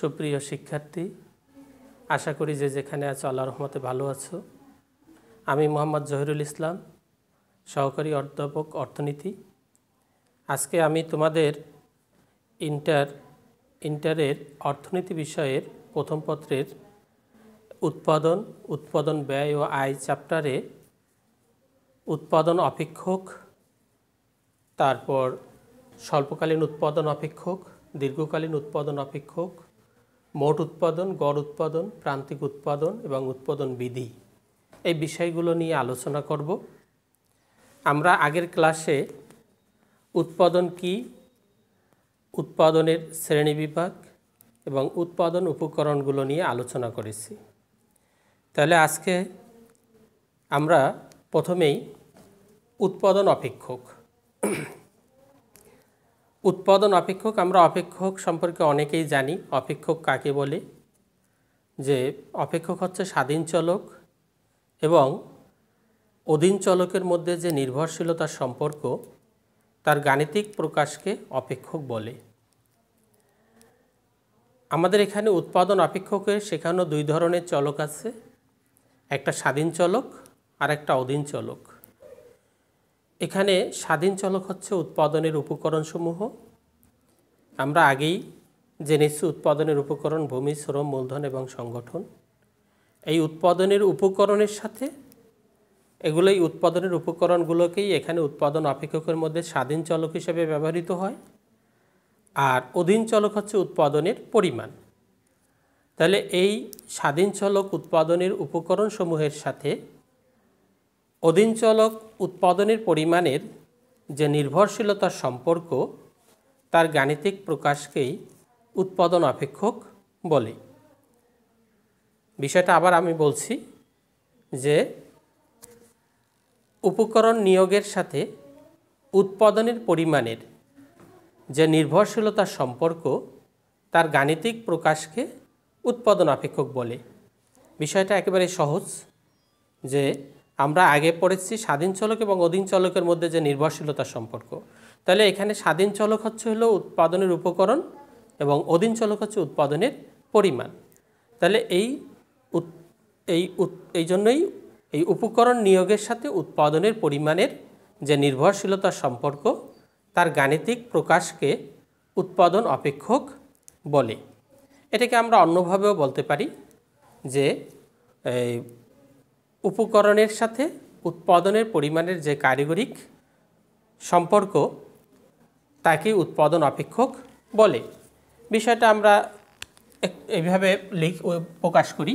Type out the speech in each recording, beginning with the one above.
সুপ্রিয় শিক্ষার্থী আশা করি যে যেখানে আছো আল্লাহ রহমতে ভালো আছো আমি মোহাম্মদ জহিরুল ইসলাম সহকারী অধ্যাপক অর্থনীতি আজকে আমি তোমাদের ইন্টার ইন্টারের অর্থনীতি বিষয়ের প্রথম পত্রের উৎপাদন উৎপাদন ব্যয় ও আয় চ্যাপ্টারে উৎপাদন অপেক্ষক তারপর স্বল্পকালীন উৎপাদন অপেক্ষক দীর্ঘকালীন উৎপাদন অপেক্ষক মোট উৎপাদন গড় উৎপাদন প্রান্তিক উৎপাদন এবং উৎপাদন বিধি এই বিষয়গুলো নিয়ে আলোচনা করব আমরা আগের ক্লাসে উৎপাদন কি উৎপাদনের শ্রেণী বিভাগ এবং উৎপাদন উপকরণগুলো নিয়ে আলোচনা করেছি তাহলে আজকে আমরা প্রথমেই উৎপাদন অপেক্ষক উৎপাদন অপেক্ষক আমরা অপেক্ষক সম্পর্কে অনেকেই জানি অপেক্ষক কাকে বলে যে অপেক্ষক হচ্ছে স্বাধীন চলক এবং অধীন চলকের মধ্যে যে নির্ভরশীলতার সম্পর্ক তার গাণিতিক প্রকাশকে অপেক্ষক বলে আমাদের এখানে উৎপাদন অপেক্ষকে শেখানো দুই ধরনের চলক আছে একটা স্বাধীন চলক আর একটা অধীন চলক এখানে স্বাধীন চলক হচ্ছে উৎপাদনের উপকরণসমূহ আমরা আগেই জেনেছি উৎপাদনের উপকরণ ভূমি শ্রম মূলধন এবং সংগঠন এই উৎপাদনের উপকরণের সাথে এগুলোই উৎপাদনের উপকরণগুলোকেই এখানে উৎপাদন অপেক্ষকের মধ্যে স্বাধীন চলক হিসেবে ব্যবহৃত হয় আর অধীন চলক হচ্ছে উৎপাদনের পরিমাণ তাহলে এই স্বাধীন চলক উৎপাদনের উপকরণসমূহের সাথে অধীনচলক উৎপাদনের পরিমাণের যে নির্ভরশীলতার সম্পর্ক তার গাণিতিক প্রকাশকেই উৎপাদন অপেক্ষক বলে বিষয়টা আবার আমি বলছি যে উপকরণ নিয়োগের সাথে উৎপাদনের পরিমাণের যে নির্ভরশীলতার সম্পর্ক তার গাণিতিক প্রকাশকে উৎপাদন অপেক্ষক বলে বিষয়টা একেবারে সহজ যে আমরা আগে পড়েছি স্বাধীন চলক এবং অধীন চলকের মধ্যে যে নির্ভরশীলতার সম্পর্ক তাহলে এখানে স্বাধীন চলক হচ্ছে হলো উৎপাদনের উপকরণ এবং অধীন চলক হচ্ছে উৎপাদনের পরিমাণ তাহলে এই এই এই জন্যই এই উপকরণ নিয়োগের সাথে উৎপাদনের পরিমাণের যে নির্ভরশীলতার সম্পর্ক তার গাণিতিক প্রকাশকে উৎপাদন অপেক্ষক বলে এটাকে আমরা অন্যভাবেও বলতে পারি যে উপকরণের সাথে উৎপাদনের পরিমাণের যে কারিগরিক সম্পর্ক তাকে উৎপাদন অপেক্ষক বলে বিষয়টা আমরা এইভাবে লিখ প্রকাশ করি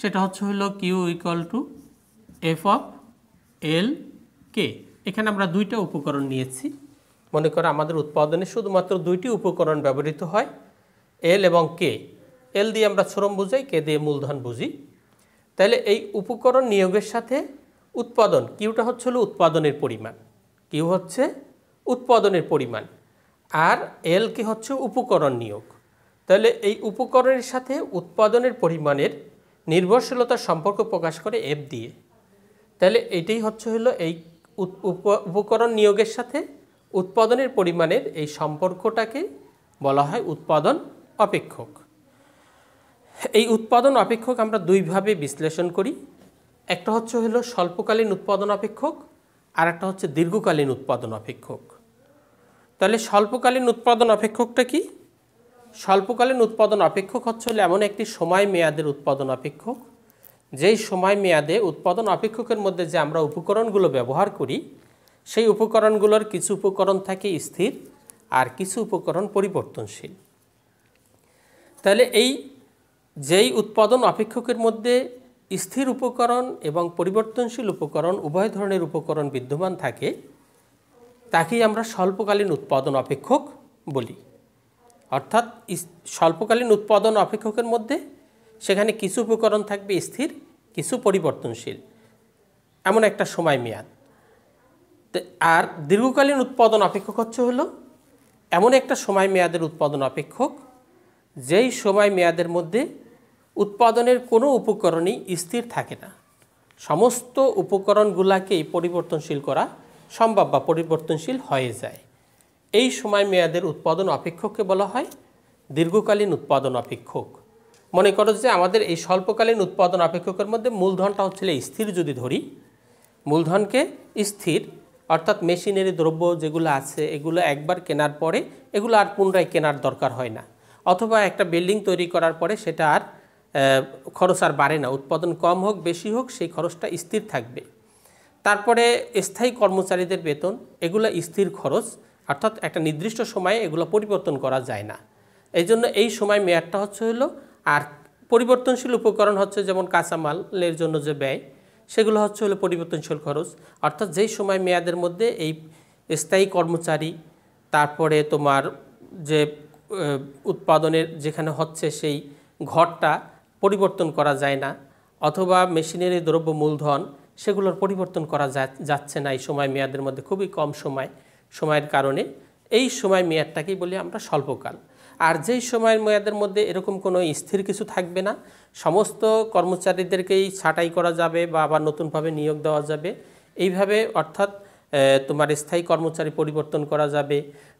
সেটা হচ্ছে হলো Q equal to F of L K এখানে আমরা দুইটা উপকরণ নিয়েছি মনে করো আমাদের উৎপাদনে শুধুমাত্র দুইটি উপকরণ ব্যবহৃত হয় এল এবং কে এল দিয়ে আমরা শ্রম বুঝাই কে দিয়ে মূলধন বুঝি তাহলে এই উপকরণ নিয়োগের সাথে উৎপাদন কিউটা হচ্ছে হলো উৎপাদনের পরিমাণ কিউ হচ্ছে উৎপাদনের পরিমাণ আর এল কে হচ্ছে উপকরণ নিয়োগ তাহলে এই উপকরণের সাথে উৎপাদনের পরিমাণের নির্ভরশীলতার সম্পর্ক প্রকাশ করে এফ দিয়ে তাহলে এটাই হচ্ছে হলো এই উপকরণ নিয়োগের সাথে উৎপাদনের পরিমাণের এই সম্পর্কটাকে বলা হয় উৎপাদন অপেক্ষক এই উৎপাদন অপেক্ষক আমরা দুইভাবে বিশ্লেষণ করি একটা হচ্ছে হলো স্বল্পকালীন উৎপাদন অপেক্ষক আর একটা হচ্ছে দীর্ঘকালীন উৎপাদন অপেক্ষক তাহলে স্বল্পকালীন উৎপাদন অপেক্ষকটা কি স্বল্পকালীন উৎপাদন অপেক্ষক হচ্ছে হলো এমন একটি সময় মেয়াদের উৎপাদন অপেক্ষক যেই সময় মেয়াদে উৎপাদন অপেক্ষকের মধ্যে যে আমরা উপকরণগুলো ব্যবহার করি সেই উপকরণগুলোর কিছু উপকরণ থাকে স্থির আর কিছু উপকরণ পরিবর্তনশীল তাহলে এই যেই উৎপাদন অপেক্ষকের মধ্যে স্থির উপকরণ এবং পরিবর্তনশীল উপকরণ উভয় ধরনের উপকরণ বিদ্যমান থাকে তাকেই আমরা স্বল্পকালীন উৎপাদন অপেক্ষক বলি অর্থাৎ স্বল্পকালীন উৎপাদন অপেক্ষকের মধ্যে সেখানে কিছু উপকরণ থাকবে স্থির কিছু পরিবর্তনশীল এমন একটা সময় মেয়াদ আর দীর্ঘকালীন উৎপাদন অপেক্ষক হচ্ছে হলো এমন একটা সময় মেয়াদের উৎপাদন অপেক্ষক যেই সময় মেয়াদের মধ্যে উৎপাদনের কোনো উপকরণই স্থির থাকে না সমস্ত উপকরণগুলাকেই পরিবর্তনশীল করা সম্ভব বা পরিবর্তনশীল হয়ে যায় এই সময় মেয়াদের উৎপাদন অপেক্ষককে বলা হয় দীর্ঘকালীন উৎপাদন অপেক্ষক মনে করো যে আমাদের এই স্বল্পকালীন উৎপাদন অপেক্ষকের মধ্যে মূলধনটা হচ্ছে স্থির যদি ধরি মূলধনকে স্থির অর্থাৎ মেশিনারি দ্রব্য যেগুলো আছে এগুলো একবার কেনার পরে এগুলো আর পুনরায় কেনার দরকার হয় না অথবা একটা বিল্ডিং তৈরি করার পরে সেটা আর খরচ আর বাড়ে না উৎপাদন কম হোক বেশি হোক সেই খরচটা স্থির থাকবে তারপরে স্থায়ী কর্মচারীদের বেতন এগুলো স্থির খরচ অর্থাৎ একটা নির্দিষ্ট সময়ে এগুলো পরিবর্তন করা যায় না এই জন্য এই সময় মেয়াদটা হচ্ছে হলো আর পরিবর্তনশীল উপকরণ হচ্ছে যেমন কাঁচামালের জন্য যে ব্যয় সেগুলো হচ্ছে হলো পরিবর্তনশীল খরচ অর্থাৎ যেই সময় মেয়াদের মধ্যে এই স্থায়ী কর্মচারী তারপরে তোমার যে উৎপাদনের যেখানে হচ্ছে সেই ঘরটা পরিবর্তন করা যায় না অথবা মেশিনের দ্রব্য মূলধন সেগুলোর পরিবর্তন করা যাচ্ছে না এই সময় মেয়াদের মধ্যে খুবই কম সময় সময়ের কারণে এই সময় মেয়াদটাকেই বলি আমরা স্বল্পকাল আর যেই সময়ের মেয়াদের মধ্যে এরকম কোনো স্থির কিছু থাকবে না সমস্ত কর্মচারীদেরকেই ছাঁটাই করা যাবে বা আবার নতুনভাবে নিয়োগ দেওয়া যাবে এইভাবে অর্থাৎ তোমার স্থায়ী কর্মচারী পরিবর্তন করা যাবে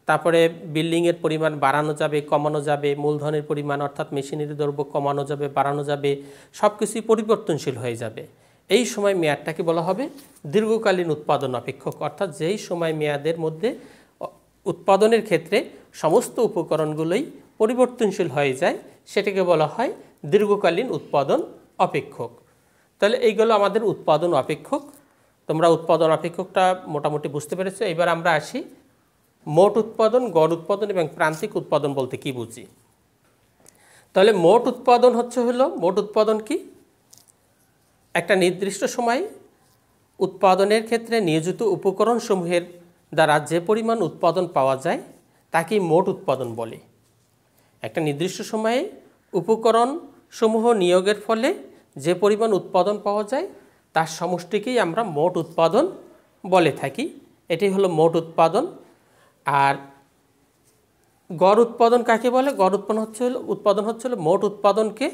তারপরে বিল্ডিংয়ের পরিমাণ বাড়ানো যাবে কমানো যাবে মূলধনের পরিমাণ অর্থাৎ মেশিনারি দ্রব্য কমানো যাবে বাড়ানো যাবে সব কিছুই পরিবর্তনশীল হয়ে যাবে এই সময় মেয়াদটাকে বলা হবে দীর্ঘকালীন উৎপাদন অপেক্ষক অর্থাৎ যেই সময় মেয়াদের মধ্যে উৎপাদনের ক্ষেত্রে সমস্ত উপকরণগুলোই পরিবর্তনশীল হয়ে যায় সেটাকে বলা হয় দীর্ঘকালীন উৎপাদন অপেক্ষক তাহলে এইগুলো আমাদের উৎপাদন অপেক্ষক তোমরা উৎপাদন অপেক্ষকটা মোটামুটি বুঝতে পেরেছো এবার আমরা আসি মোট উৎপাদন গড় উৎপাদন এবং প্রান্তিক উৎপাদন বলতে কি বুঝি তাহলে মোট উৎপাদন হচ্ছে হলো মোট উৎপাদন কি একটা নির্দিষ্ট সময় উৎপাদনের ক্ষেত্রে নিয়োজিত উপকরণসমূহের দ্বারা যে পরিমাণ উৎপাদন পাওয়া যায় তাকেই মোট উৎপাদন বলে একটা নির্দিষ্ট সময়ে উপকরণসমূহ নিয়োগের ফলে যে পরিমাণ উৎপাদন পাওয়া যায় তার সমষ্টিকেই আমরা মোট উৎপাদন বলে থাকি এটাই হলো মোট উৎপাদন আর গড় উৎপাদন কাকে বলে গড় উৎপাদন হচ্ছে উৎপাদন হচ্ছে মোট উৎপাদনকে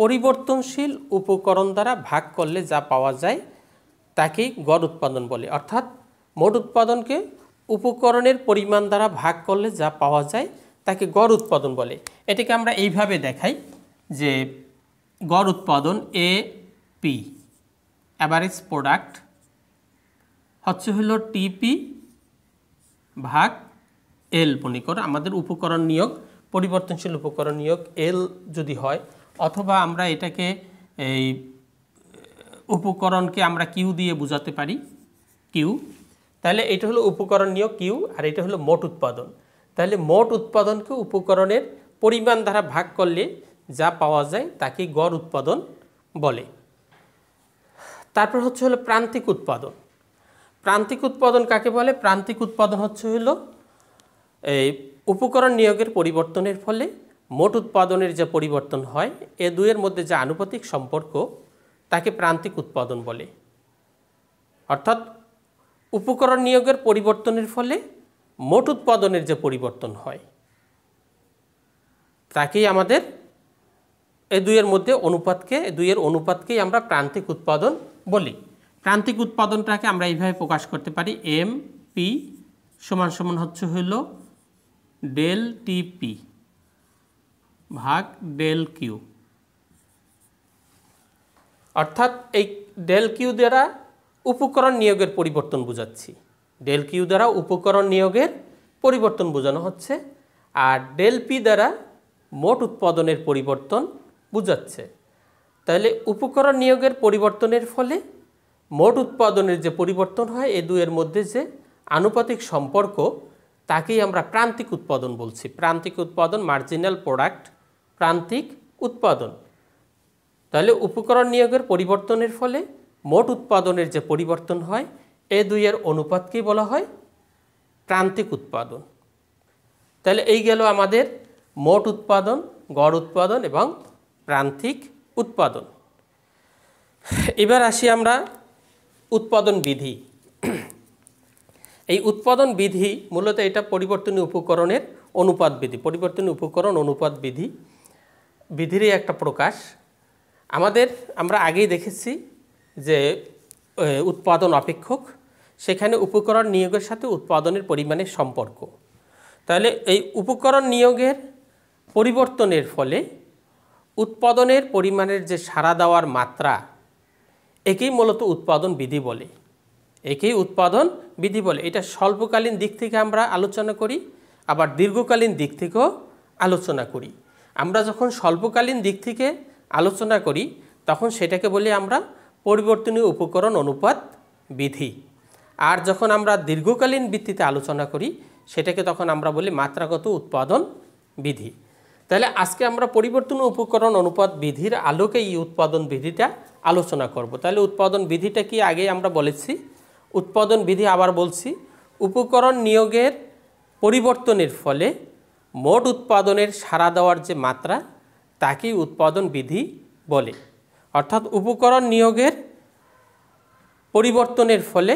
পরিবর্তনশীল উপকরণ দ্বারা ভাগ করলে যা পাওয়া যায় তাকেই গড় উৎপাদন বলে অর্থাৎ মোট উৎপাদনকে উপকরণের পরিমাণ দ্বারা ভাগ করলে যা পাওয়া যায় তাকে গড় উৎপাদন বলে এটাকে আমরা এইভাবে দেখাই যে গড় উৎপাদন এ পি অ্যাভারেজ প্রোডাক্ট হচ্ছে হলো টিপি ভাগ এল মনে করো আমাদের উপকরণ নিয়োগ পরিবর্তনশীল উপকরণ নিয়োগ এল যদি হয় অথবা আমরা এটাকে এই উপকরণকে আমরা কিউ দিয়ে বোঝাতে পারি কিউ তাহলে এটা হলো উপকরণ নিয়োগ কিউ আর এটা হলো মোট উৎপাদন তাহলে মোট উৎপাদনকে উপকরণের পরিমাণ দ্বারা ভাগ করলে যা পাওয়া যায় তাকে গড় উৎপাদন বলে তারপর হচ্ছে হলো প্রান্তিক উৎপাদন প্রান্তিক উৎপাদন কাকে বলে প্রান্তিক উৎপাদন হচ্ছে হলো এই উপকরণ নিয়োগের পরিবর্তনের ফলে মোট উৎপাদনের যে পরিবর্তন হয় এ দুয়ের মধ্যে যে আনুপাতিক সম্পর্ক তাকে প্রান্তিক উৎপাদন বলে অর্থাৎ উপকরণ নিয়োগের পরিবর্তনের ফলে মোট উৎপাদনের যে পরিবর্তন হয় তাকেই আমাদের এ দুইয়ের মধ্যে অনুপাতকে এ দুইয়ের অনুপাতকেই আমরা প্রান্তিক উৎপাদন বলি প্রান্তিক উৎপাদনটাকে আমরা এইভাবে প্রকাশ করতে পারি এম পি সমান সমান হচ্ছে হইল ডেল টিপি ভাগ ডেল কিউ অর্থাৎ এই ডেল কিউ দ্বারা উপকরণ নিয়োগের পরিবর্তন বোঝাচ্ছি ডেল কিউ দ্বারা উপকরণ নিয়োগের পরিবর্তন বোঝানো হচ্ছে আর ডেল পি দ্বারা মোট উৎপাদনের পরিবর্তন বোঝাচ্ছে তাহলে উপকরণ নিয়োগের পরিবর্তনের ফলে মোট উৎপাদনের যে পরিবর্তন হয় এ দুয়ের মধ্যে যে আনুপাতিক সম্পর্ক তাকেই আমরা প্রান্তিক উৎপাদন বলছি প্রান্তিক উৎপাদন মার্জিনাল প্রোডাক্ট প্রান্তিক উৎপাদন তাহলে উপকরণ নিয়োগের পরিবর্তনের ফলে মোট উৎপাদনের যে পরিবর্তন হয় এ দুইয়ের অনুপাতকেই বলা হয় প্রান্তিক উৎপাদন তাহলে এই গেল আমাদের মোট উৎপাদন গড় উৎপাদন এবং প্রান্তিক উৎপাদন এবার আসি আমরা উৎপাদন বিধি এই উৎপাদন বিধি মূলত এটা পরিবর্তনীয় উপকরণের অনুপাত বিধি পরিবর্তনীয় উপকরণ অনুপাত বিধি বিধিরই একটা প্রকাশ আমাদের আমরা আগেই দেখেছি যে উৎপাদন অপেক্ষক সেখানে উপকরণ নিয়োগের সাথে উৎপাদনের পরিমাণের সম্পর্ক তাহলে এই উপকরণ নিয়োগের পরিবর্তনের ফলে উৎপাদনের পরিমাণের যে সারা দেওয়ার মাত্রা একেই মূলত উৎপাদন বিধি বলে একেই উৎপাদন বিধি বলে এটা স্বল্পকালীন দিক থেকে আমরা আলোচনা করি আবার দীর্ঘকালীন দিক থেকেও আলোচনা করি আমরা যখন স্বল্পকালীন দিক থেকে আলোচনা করি তখন সেটাকে বলি আমরা পরিবর্তনীয় উপকরণ অনুপাত বিধি আর যখন আমরা দীর্ঘকালীন ভিত্তিতে আলোচনা করি সেটাকে তখন আমরা বলি মাত্রাগত উৎপাদন বিধি তাহলে আজকে আমরা পরিবর্তন উপকরণ অনুপাত বিধির আলোকে এই উৎপাদন বিধিটা আলোচনা করব তাহলে উৎপাদন বিধিটা কি আগে আমরা বলেছি উৎপাদন বিধি আবার বলছি উপকরণ নিয়োগের পরিবর্তনের ফলে মোট উৎপাদনের সারা দেওয়ার যে মাত্রা তাকেই উৎপাদন বিধি বলে অর্থাৎ উপকরণ নিয়োগের পরিবর্তনের ফলে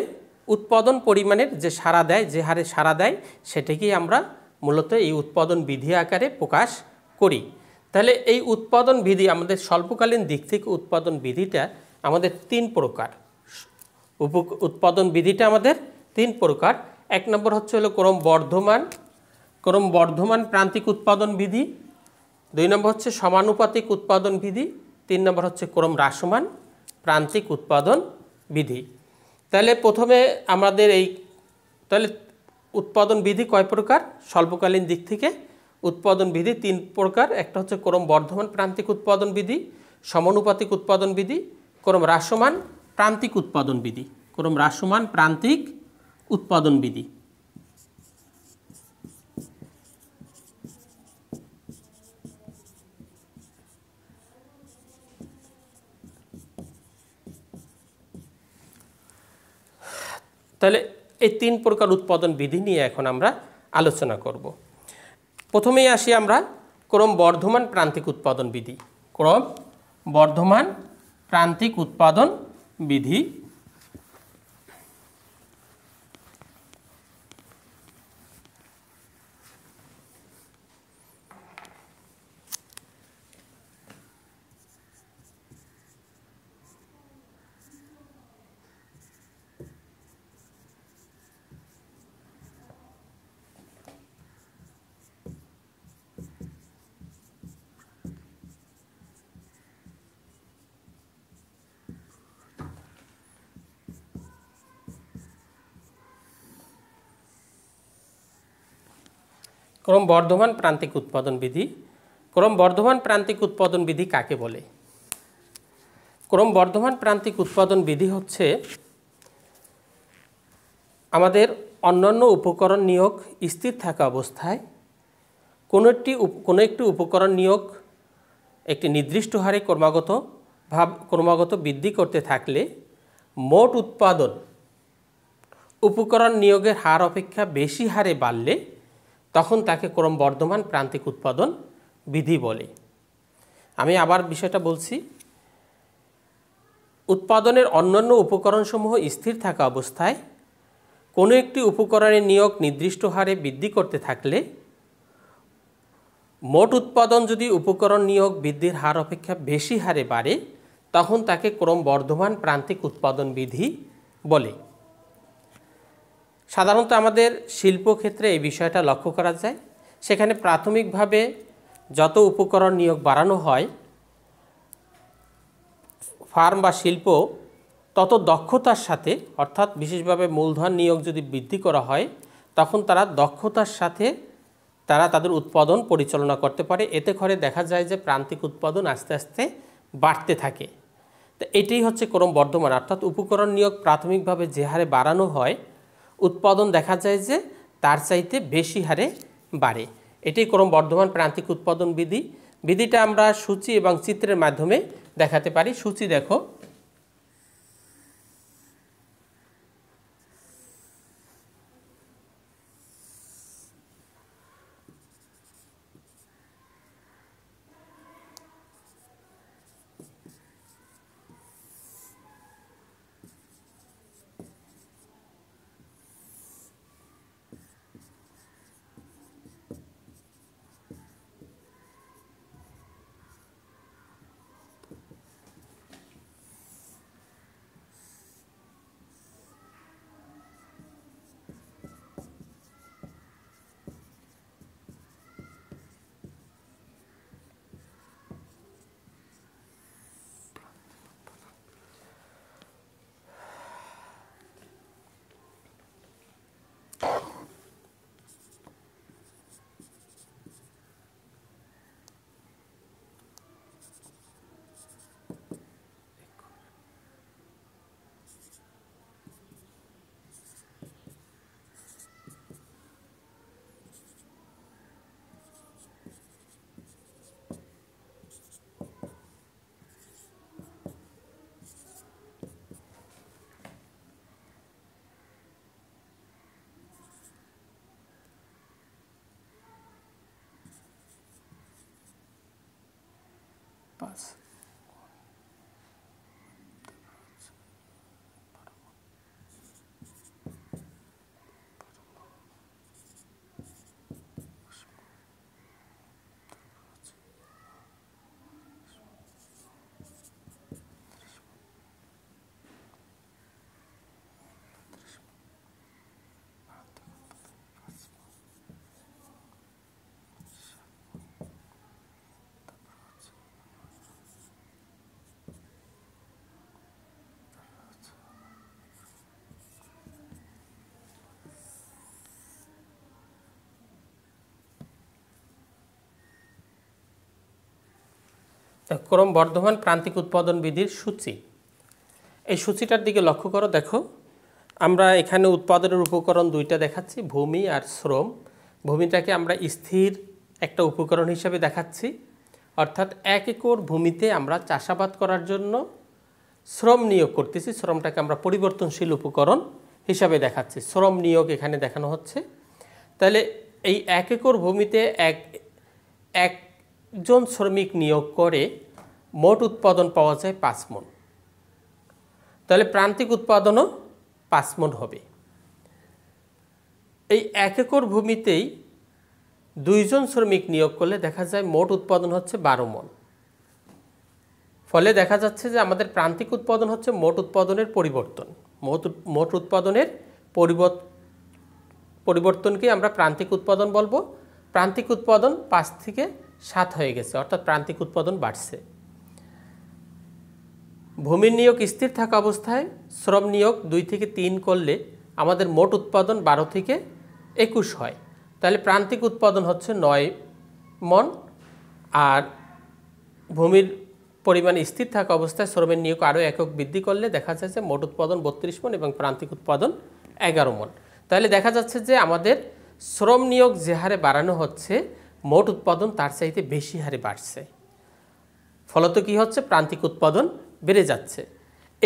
উৎপাদন পরিমাণের যে সারা দেয় যে হারে সারা দেয় সেটাকেই আমরা মূলত এই উৎপাদন বিধি আকারে প্রকাশ করি তাহলে এই উৎপাদন বিধি আমাদের স্বল্পকালীন দিক থেকে উৎপাদন বিধিটা আমাদের তিন প্রকার উপ উৎপাদন বিধিটা আমাদের তিন প্রকার এক নম্বর হচ্ছে হলো ক্রম বর্ধমান ক্রম বর্ধমান প্রান্তিক উৎপাদন বিধি দুই নম্বর হচ্ছে সমানুপাতিক উৎপাদন বিধি তিন নম্বর হচ্ছে ক্রম হ্রাসমান প্রান্তিক উৎপাদন বিধি তাহলে প্রথমে আমাদের এই তাহলে উৎপাদন বিধি কয় প্রকার স্বল্পকালীন দিক থেকে উৎপাদন বিধি তিন প্রকার একটা হচ্ছে ক্রম বর্ধমান প্রান্তিক উৎপাদন বিধি সমানুপাতিক উৎপাদন বিধি ক্রম হ্রাসমান প্রান্তিক উৎপাদন বিধি ক্রম হ্রাসমান প্রান্তিক উৎপাদন বিধি তাহলে এই তিন প্রকার উৎপাদন বিধি নিয়ে এখন আমরা আলোচনা করব প্রথমেই আসি আমরা ক্রম বর্ধমান প্রান্তিক উৎপাদন বিধি ক্রম বর্ধমান প্রান্তিক উৎপাদন বিধি ক্রম বর্ধমান প্রান্তিক উৎপাদন বিধি বর্ধমান প্রান্তিক উৎপাদন বিধি কাকে বলে ক্রম বর্ধমান প্রান্তিক উৎপাদন বিধি হচ্ছে আমাদের অন্যান্য উপকরণ নিয়োগ স্থির থাকা অবস্থায় কোনো একটি কোনো একটি উপকরণ নিয়োগ একটি নির্দিষ্ট হারে ক্রমাগত ভাব ক্রমাগত বৃদ্ধি করতে থাকলে মোট উৎপাদন উপকরণ নিয়োগের হার অপেক্ষা বেশি হারে বাড়লে তখন তাকে ক্রমবর্ধমান প্রান্তিক উৎপাদন বিধি বলে আমি আবার বিষয়টা বলছি উৎপাদনের অন্যান্য উপকরণসমূহ স্থির থাকা অবস্থায় কোনো একটি উপকরণের নিয়োগ নির্দিষ্ট হারে বৃদ্ধি করতে থাকলে মোট উৎপাদন যদি উপকরণ নিয়োগ বৃদ্ধির হার অপেক্ষা বেশি হারে বাড়ে তখন তাকে ক্রমবর্ধমান প্রান্তিক উৎপাদন বিধি বলে সাধারণত আমাদের শিল্পক্ষেত্রে এই বিষয়টা লক্ষ্য করা যায় সেখানে প্রাথমিকভাবে যত উপকরণ নিয়োগ বাড়ানো হয় ফার্ম বা শিল্প তত দক্ষতার সাথে অর্থাৎ বিশেষভাবে মূলধন নিয়োগ যদি বৃদ্ধি করা হয় তখন তারা দক্ষতার সাথে তারা তাদের উৎপাদন পরিচালনা করতে পারে এতে করে দেখা যায় যে প্রান্তিক উৎপাদন আস্তে আস্তে বাড়তে থাকে তো এটাই হচ্ছে ক্রম বর্ধমান অর্থাৎ উপকরণ নিয়োগ প্রাথমিকভাবে যে হারে বাড়ানো হয় উৎপাদন দেখা যায় যে তার চাইতে বেশি হারে বাড়ে এটি ক্রম বর্ধমান প্রান্তিক উৎপাদন বিধি বিধিটা আমরা সূচি এবং চিত্রের মাধ্যমে দেখাতে পারি সূচি দেখো ক্রম বর্ধমান প্রান্তিক উৎপাদন বিধির সূচি এই সূচিটার দিকে লক্ষ্য করো দেখো আমরা এখানে উৎপাদনের উপকরণ দুইটা দেখাচ্ছি ভূমি আর শ্রম ভূমিটাকে আমরা স্থির একটা উপকরণ হিসেবে দেখাচ্ছি অর্থাৎ এক একর ভূমিতে আমরা চাষাবাদ করার জন্য শ্রম নিয়োগ করতেছি শ্রমটাকে আমরা পরিবর্তনশীল উপকরণ হিসাবে দেখাচ্ছি শ্রম নিয়োগ এখানে দেখানো হচ্ছে তাহলে এই এক একর ভূমিতে এক এক জন শ্রমিক নিয়োগ করে মোট উৎপাদন পাওয়া যায় পাঁচ মন তাহলে প্রান্তিক উৎপাদনও পাঁচ মন হবে এই এক একর ভূমিতেই দুইজন শ্রমিক নিয়োগ করলে দেখা যায় মোট উৎপাদন হচ্ছে বারো মন ফলে দেখা যাচ্ছে যে আমাদের প্রান্তিক উৎপাদন হচ্ছে মোট উৎপাদনের পরিবর্তন মোট মোট উৎপাদনের পরিবর্তনকে আমরা প্রান্তিক উৎপাদন বলবো প্রান্তিক উৎপাদন পাঁচ থেকে সাত হয়ে গেছে অর্থাৎ প্রান্তিক উৎপাদন বাড়ছে ভূমির নিয়োগ স্থির থাকা অবস্থায় শ্রম নিয়োগ দুই থেকে তিন করলে আমাদের মোট উৎপাদন বারো থেকে একুশ হয় তাহলে প্রান্তিক উৎপাদন হচ্ছে নয় মন আর ভূমির পরিমাণ স্থির থাকা অবস্থায় শ্রমের নিয়োগ আরও একক বৃদ্ধি করলে দেখা যাচ্ছে যে মোট উৎপাদন বত্রিশ মন এবং প্রান্তিক উৎপাদন এগারো মন তাহলে দেখা যাচ্ছে যে আমাদের শ্রম নিয়োগ যে হারে বাড়ানো হচ্ছে মোট উৎপাদন তার চাইতে বেশি হারে বাড়ছে ফলত কি হচ্ছে প্রান্তিক উৎপাদন বেড়ে যাচ্ছে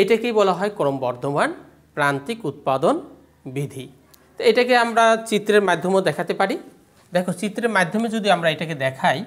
এটাকেই বলা হয় ক্রমবর্ধমান প্রান্তিক উৎপাদন বিধি তো এটাকে আমরা চিত্রের মাধ্যমেও দেখাতে পারি দেখো চিত্রের মাধ্যমে যদি আমরা এটাকে দেখাই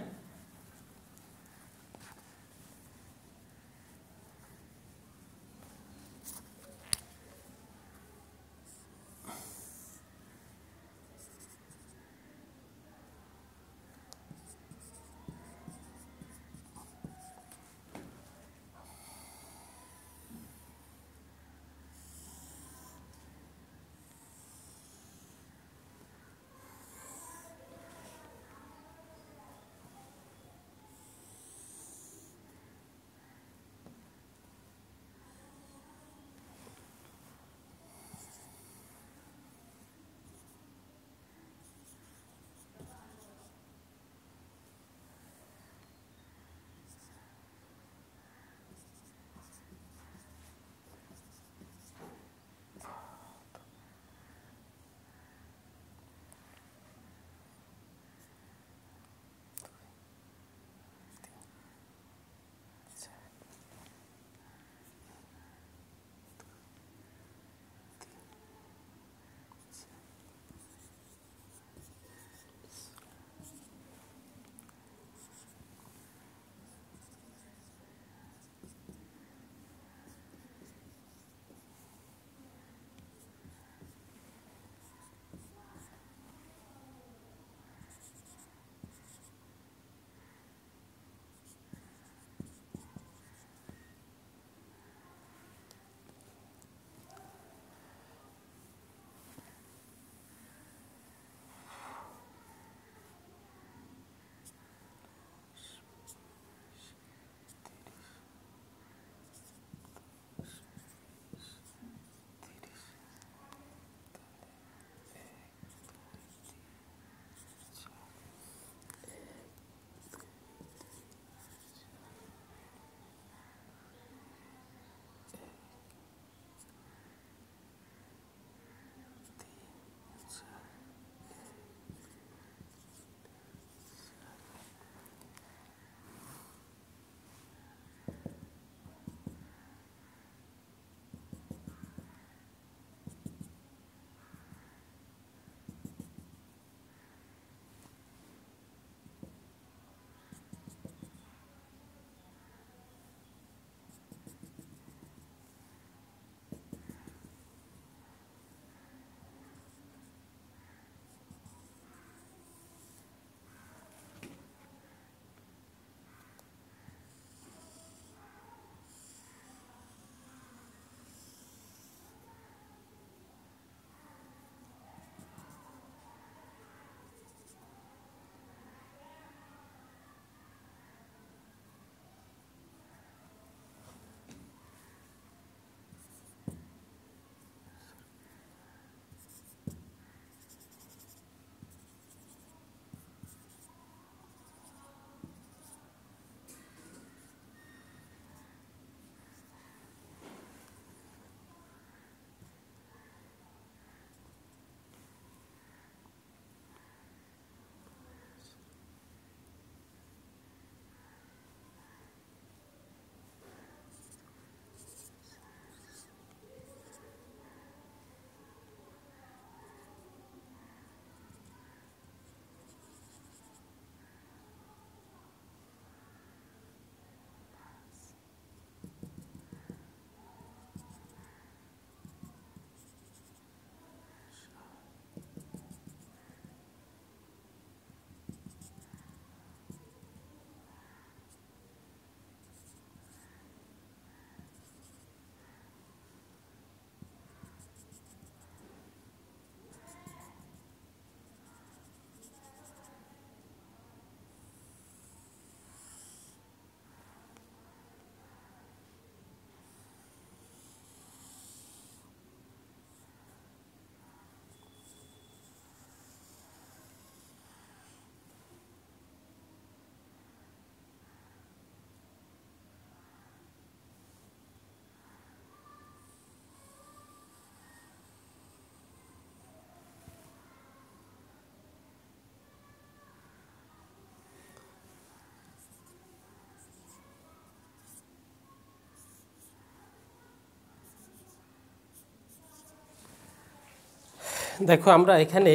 দেখো আমরা এখানে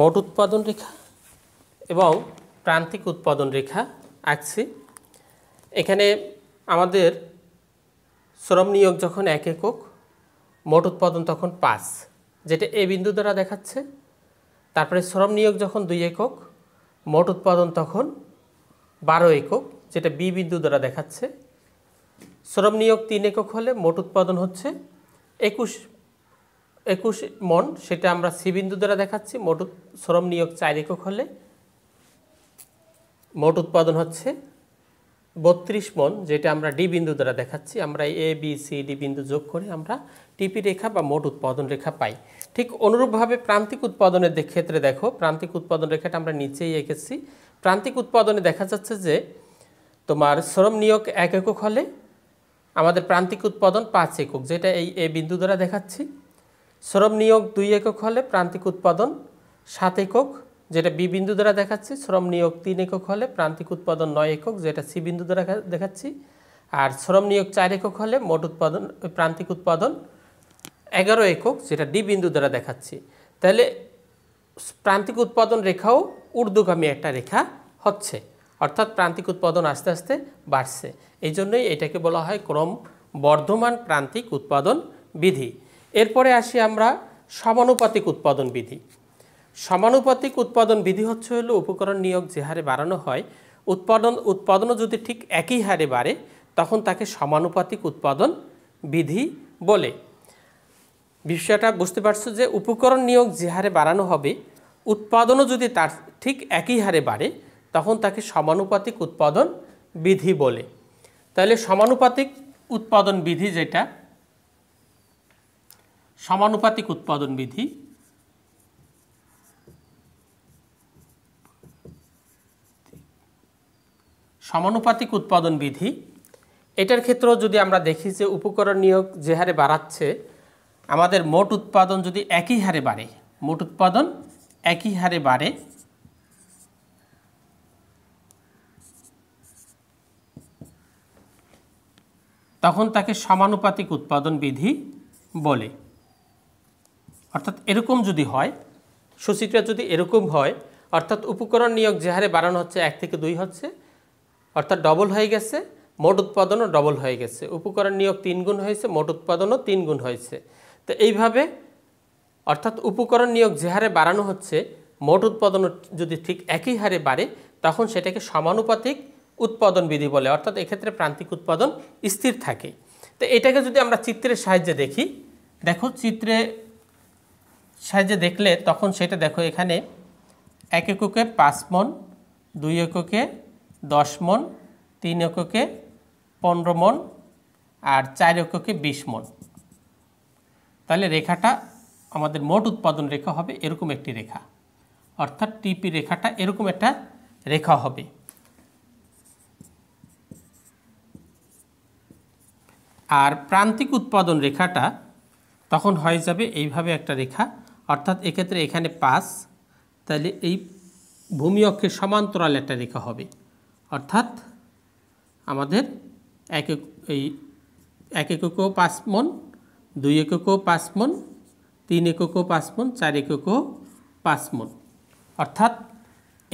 মোট উৎপাদন রেখা এবং প্রান্তিক উৎপাদন রেখা আঁকছি এখানে আমাদের শ্রম নিয়োগ যখন এক একক মোট উৎপাদন তখন পাঁচ যেটা এ বিন্দু দ্বারা দেখাচ্ছে তারপরে শ্রম নিয়োগ যখন দুই একক মোট উৎপাদন তখন বারো একক যেটা বি বিন্দু দ্বারা দেখাচ্ছে শ্রম নিয়োগ তিন একক হলে মোট উৎপাদন হচ্ছে একুশ একুশ মন সেটা আমরা সি বিন্দু দ্বারা দেখাচ্ছি মোট শ্রম নিয়োগ চার একক হলে মোট উৎপাদন হচ্ছে বত্রিশ মন যেটা আমরা ডি বিন্দু দ্বারা দেখাচ্ছি আমরা এ বি সি ডি বিন্দু যোগ করে আমরা টিপি রেখা বা মোট উৎপাদন রেখা পাই ঠিক অনুরূপভাবে প্রান্তিক উৎপাদনের ক্ষেত্রে দেখো প্রান্তিক উৎপাদন রেখাটা আমরা নিচেই এঁকেছি প্রান্তিক উৎপাদনে দেখা যাচ্ছে যে তোমার শ্রম নিয়োগ এক একক হলে আমাদের প্রান্তিক উৎপাদন পাঁচ একক যেটা এই এ বিন্দু দ্বারা দেখাচ্ছি শ্রম নিয়োগ দুই একক হলে প্রান্তিক উৎপাদন সাত একক যেটা বি বিন্দু দ্বারা দেখাচ্ছি শ্রম নিয়োগ তিন একক হলে প্রান্তিক উৎপাদন নয় একক যেটা সি বিন্দু দ্বারা দেখাচ্ছি আর শ্রম নিয়োগ চার একক হলে মোট উৎপাদন প্রান্তিক উৎপাদন এগারো একক যেটা ডি বিন্দু দ্বারা দেখাচ্ছি তাহলে প্রান্তিক উৎপাদন রেখাও ঊর্ধ্বগামী একটা রেখা হচ্ছে অর্থাৎ প্রান্তিক উৎপাদন আস্তে আস্তে বাড়ছে এই জন্যই এটাকে বলা হয় ক্রম বর্ধমান প্রান্তিক উৎপাদন বিধি এরপরে আসি আমরা সমানুপাতিক উৎপাদন বিধি সমানুপাতিক উৎপাদন বিধি হচ্ছে হলো উপকরণ নিয়োগ যে হারে বাড়ানো হয় উৎপাদন উৎপাদনও যদি ঠিক একই হারে বাড়ে তখন তাকে সমানুপাতিক উৎপাদন বিধি বলে বিষয়টা বুঝতে পারছো যে উপকরণ নিয়োগ যে হারে বাড়ানো হবে উৎপাদনও যদি তার ঠিক একই হারে বাড়ে তখন তাকে সমানুপাতিক উৎপাদন বিধি বলে তাহলে সমানুপাতিক উৎপাদন বিধি যেটা সমানুপাতিক উৎপাদন বিধি সমানুপাতিক উৎপাদন বিধি এটার ক্ষেত্রেও যদি আমরা দেখি যে উপকরণ নিয়োগ যে হারে বাড়াচ্ছে আমাদের মোট উৎপাদন যদি একই হারে বাড়ে মোট উৎপাদন একই হারে বাড়ে তখন তাকে সমানুপাতিক উৎপাদন বিধি বলে অর্থাৎ এরকম যদি হয় সুচিত্রা যদি এরকম হয় অর্থাৎ উপকরণ নিয়োগ যে হারে বাড়ানো হচ্ছে এক থেকে দুই হচ্ছে অর্থাৎ ডবল হয়ে গেছে মোট উৎপাদনও ডবল হয়ে গেছে উপকরণ নিয়োগ তিন গুণ হয়েছে মোট উৎপাদনও তিন গুণ হয়েছে তো এইভাবে অর্থাৎ উপকরণ নিয়োগ যে হারে বাড়ানো হচ্ছে মোট উৎপাদন যদি ঠিক একই হারে বাড়ে তখন সেটাকে সমানুপাতিক উৎপাদন বিধি বলে অর্থাৎ এক্ষেত্রে প্রান্তিক উৎপাদন স্থির থাকে তো এটাকে যদি আমরা চিত্রের সাহায্যে দেখি দেখো চিত্রে সাহায্যে দেখলে তখন সেটা দেখো এখানে এক এককে পাঁচ মন দুই এককে দশ মন তিন এককে পনেরো মন আর চার এককে বিশ মন তাহলে রেখাটা আমাদের মোট উৎপাদন রেখা হবে এরকম একটি রেখা অর্থাৎ টিপি রেখাটা এরকম একটা রেখা হবে আর প্রান্তিক উৎপাদন রেখাটা তখন হয়ে যাবে এইভাবে একটা রেখা অর্থাৎ এক্ষেত্রে এখানে পাঁচ তাহলে এই ভূমি অক্ষের সমান্তরাল একটা রেখা হবে অর্থাৎ আমাদের এক এক এই এক এককেও পাঁচ মন দুই এককও পাঁচ মন তিন এককেও পাঁচ মন চার এককেও পাঁচ মন অর্থাৎ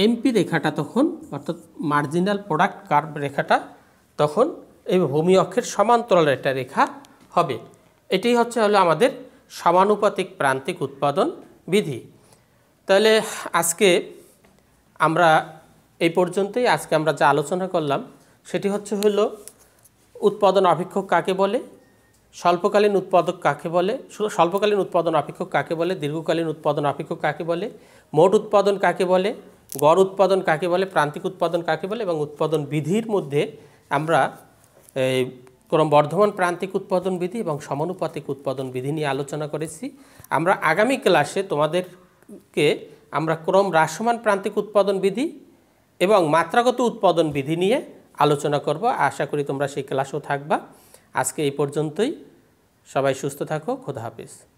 এমপি রেখাটা তখন অর্থাৎ মার্জিনাল প্রোডাক্ট কার্ভ রেখাটা তখন এই ভূমি অক্ষের সমান্তরাল একটা রেখা হবে এটাই হচ্ছে হলো আমাদের সমানুপাতিক প্রান্তিক উৎপাদন বিধি তাহলে আজকে আমরা এই পর্যন্তই আজকে আমরা যা আলোচনা করলাম সেটি হচ্ছে হলো উৎপাদন অপেক্ষক কাকে বলে স্বল্পকালীন উৎপাদক কাকে বলে স্বল্পকালীন উৎপাদন অপেক্ষক কাকে বলে দীর্ঘকালীন উৎপাদন অপেক্ষক কাকে বলে মোট উৎপাদন কাকে বলে গড় উৎপাদন কাকে বলে প্রান্তিক উৎপাদন কাকে বলে এবং উৎপাদন বিধির মধ্যে আমরা ক্রমবর্ধমান প্রান্তিক উৎপাদন বিধি এবং সমানুপাতিক উৎপাদন বিধি নিয়ে আলোচনা করেছি আমরা আগামী ক্লাসে তোমাদেরকে আমরা ক্রম হ্রাসমান প্রান্তিক উৎপাদন বিধি এবং মাত্রাগত উৎপাদন বিধি নিয়ে আলোচনা করব আশা করি তোমরা সেই ক্লাসও থাকবা আজকে এই পর্যন্তই সবাই সুস্থ থাকো খোদা হাফিজ